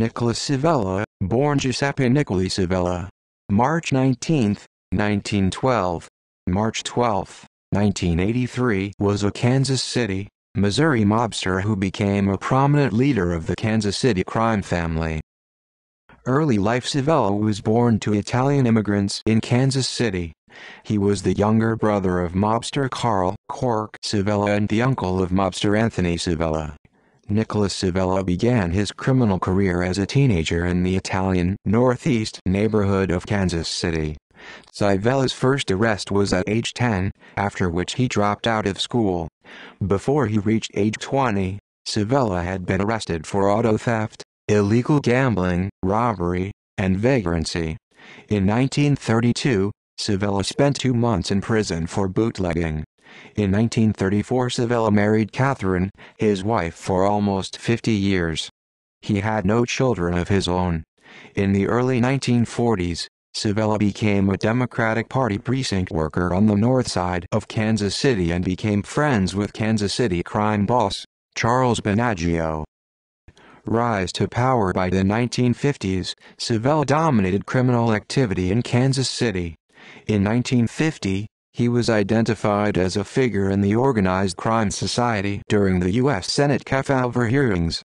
Nicola Savella, born Giuseppe Nicoli Savella, March 19, 1912. March 12, 1983 was a Kansas City, Missouri mobster who became a prominent leader of the Kansas City crime family. Early life Savella was born to Italian immigrants in Kansas City. He was the younger brother of mobster Carl Cork Savella and the uncle of mobster Anthony Savella. Nicholas Savella began his criminal career as a teenager in the Italian northeast neighborhood of Kansas City. Savella's first arrest was at age 10, after which he dropped out of school. Before he reached age 20, Savella had been arrested for auto theft, illegal gambling, robbery, and vagrancy. In 1932, Savella spent two months in prison for bootlegging. In 1934 Savella married Catherine, his wife for almost 50 years. He had no children of his own. In the early 1940s, Savella became a Democratic Party precinct worker on the north side of Kansas City and became friends with Kansas City crime boss, Charles Benaggio. Rise to power by the 1950s, Savella dominated criminal activity in Kansas City. In 1950, he was identified as a figure in the organized crime society during the U.S. Senate Kefauver hearings.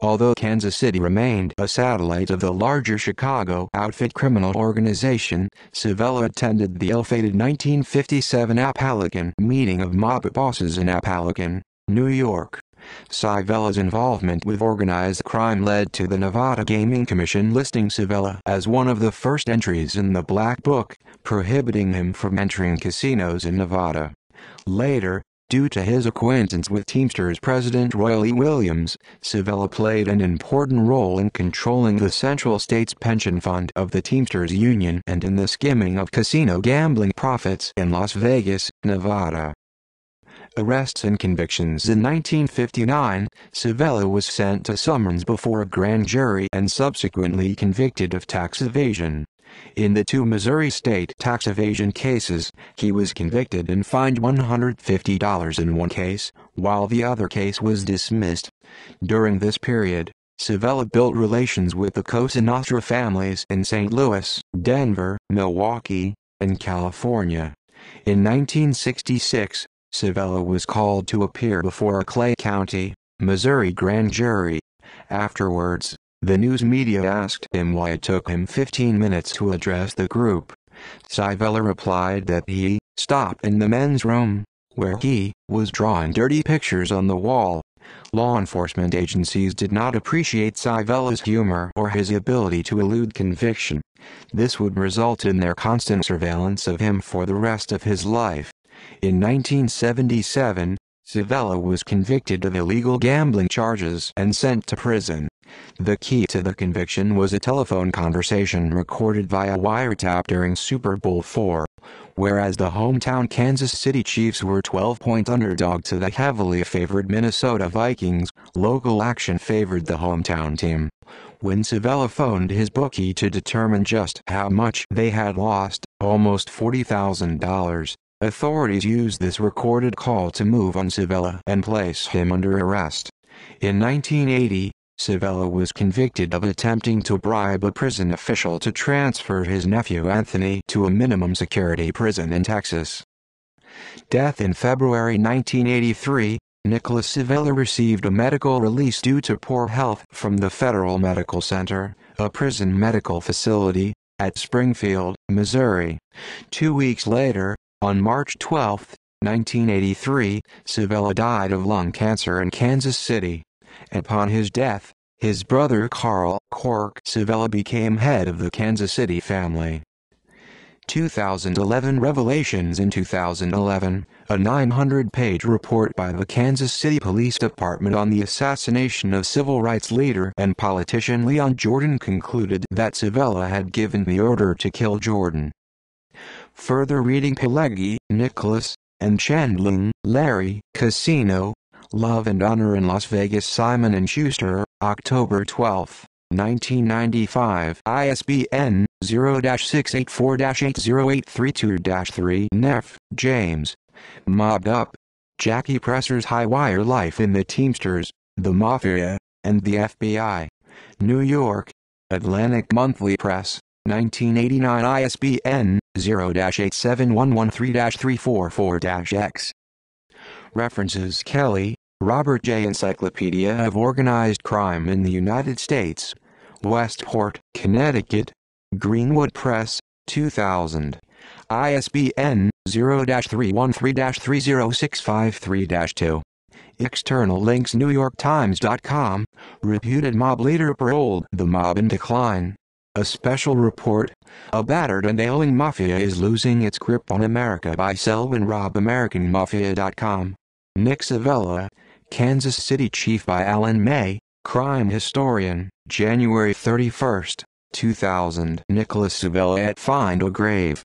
Although Kansas City remained a satellite of the larger Chicago outfit criminal organization, Savella attended the ill-fated 1957 Apalachian meeting of mob bosses in Apalachian, New York. Savella's involvement with organized crime led to the Nevada Gaming Commission listing Savella as one of the first entries in the Black Book, prohibiting him from entering casinos in Nevada. Later, due to his acquaintance with Teamsters President Roy E. Williams, Savella played an important role in controlling the Central States Pension Fund of the Teamsters Union and in the skimming of casino gambling profits in Las Vegas, Nevada arrests and convictions in 1959, Savella was sent to summons before a grand jury and subsequently convicted of tax evasion. In the two Missouri state tax evasion cases, he was convicted and fined $150 in one case, while the other case was dismissed. During this period, Savella built relations with the Cosa Nostra families in St. Louis, Denver, Milwaukee, and California. In 1966, Savello was called to appear before a Clay County, Missouri grand jury. Afterwards, the news media asked him why it took him 15 minutes to address the group. Sivella replied that he stopped in the men's room, where he was drawing dirty pictures on the wall. Law enforcement agencies did not appreciate Sivella's humor or his ability to elude conviction. This would result in their constant surveillance of him for the rest of his life. In 1977, Savella was convicted of illegal gambling charges and sent to prison. The key to the conviction was a telephone conversation recorded via wiretap during Super Bowl IV, whereas the hometown Kansas City Chiefs were 12-point underdog to the heavily favored Minnesota Vikings, local action favored the hometown team. When Savella phoned his bookie to determine just how much they had lost, almost $40,000, Authorities used this recorded call to move on Civella and place him under arrest. In 1980, Civella was convicted of attempting to bribe a prison official to transfer his nephew Anthony to a minimum security prison in Texas. Death in February 1983, Nicholas Civella received a medical release due to poor health from the Federal Medical Center, a prison medical facility, at Springfield, Missouri. Two weeks later, on March 12, 1983, Savella died of lung cancer in Kansas City. Upon his death, his brother Carl Cork Savella became head of the Kansas City family. 2011 Revelations In 2011, a 900-page report by the Kansas City Police Department on the assassination of civil rights leader and politician Leon Jordan concluded that Savella had given the order to kill Jordan. Further reading Peleggi, Nicholas, and Chandling, Larry, Casino, Love and Honor in Las Vegas Simon & Schuster, October 12, 1995 ISBN 0-684-80832-3 Neff, James. Mobbed Up. Jackie Presser's High Wire Life in the Teamsters, the Mafia, and the FBI. New York. Atlantic Monthly Press, 1989 ISBN 0-87113-344-X. References Kelly, Robert J. Encyclopedia of Organized Crime in the United States. Westport, Connecticut. Greenwood Press, 2000. ISBN 0-313-30653-2. External links NewYorkTimes.com, reputed mob leader paroled the mob in decline, a special report, a battered and ailing mafia is losing its grip on America by Selwyn Rob AmericanMafia.com. Nick Savella, Kansas City Chief by Alan May, Crime Historian, January 31, 2000. Nicholas Savella at Find a Grave.